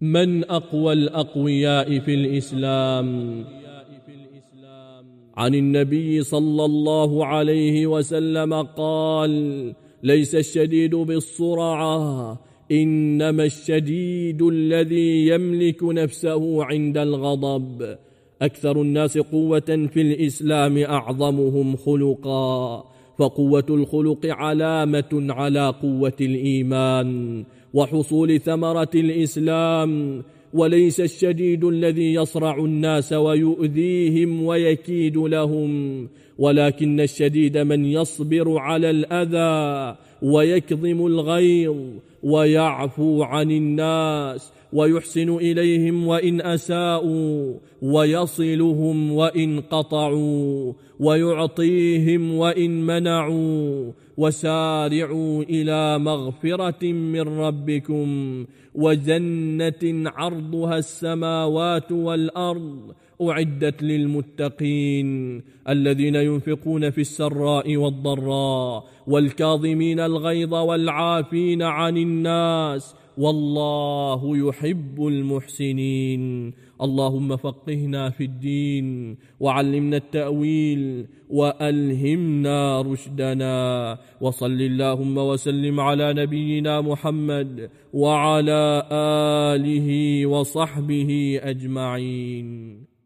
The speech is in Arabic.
من أقوى الأقوياء في الإسلام عن النبي صلى الله عليه وسلم قال ليس الشديد بالصرعة إنما الشديد الذي يملك نفسه عند الغضب أكثر الناس قوة في الإسلام أعظمهم خلقاً فقوه الخلق علامه على قوه الايمان وحصول ثمره الاسلام وليس الشديد الذي يصرع الناس ويؤذيهم ويكيد لهم ولكن الشديد من يصبر على الاذى ويكظم الغيظ ويعفو عن الناس ويحسن إليهم وإن أساءوا ويصلهم وإن قطعوا ويعطيهم وإن منعوا وسارعوا إلى مغفرة من ربكم وجنة عرضها السماوات والأرض أعدت للمتقين الذين ينفقون في السراء والضراء والكاظمين الغيظ والعافين عن الناس والله يحب المحسنين اللهم فقهنا في الدين وعلمنا التاويل والهمنا رشدنا وصل اللهم وسلم على نبينا محمد وعلى اله وصحبه اجمعين